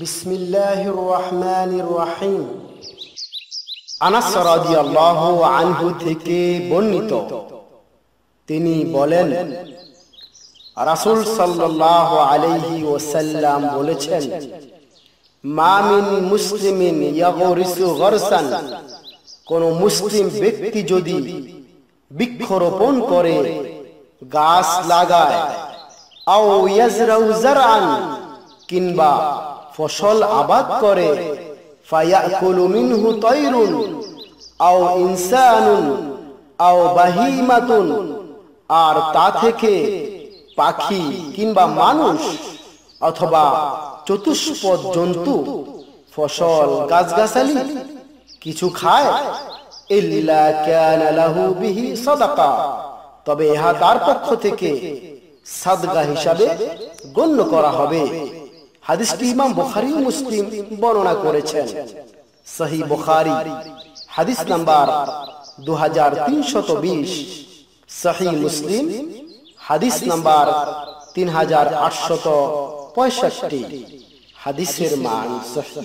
বিসমিল্লাহির রহমানির রহিম আনাস রাদিয়াল্লাহু আনহু থেকে বর্ণিত তিনি বলেন রাসূল সাল্লাল্লাহু আলাইহি ওয়াসাল্লাম বলেছেন মা মিন মুসলিমিন ইয়াগরিসু গরসান কোন মুসলিম ব্যক্তি যদি বৃক্ষরোপণ করে গাছ লাগায় আও ইয়াজরাউ জারআন কিংবা ফসল আবাদ করে আও বাহিমাতুন আর তা থেকে পাখি কিংবা মানুষ অথবা চতুষ্পদ জন্তু ফসল গাছগাছালি কিছু খায় তবে ইহা তার পক্ষ থেকে সাদগা হিসাবে গণ্য করা হবে হাদিসটি ইমাম বুখারি ও মুসলিম বর্ণনা করেছেন সহি বুখারী হাদিস নাম্বার 2320 সহি মুসলিম হাদিস নাম্বার 3865 হাদিসের মান সহি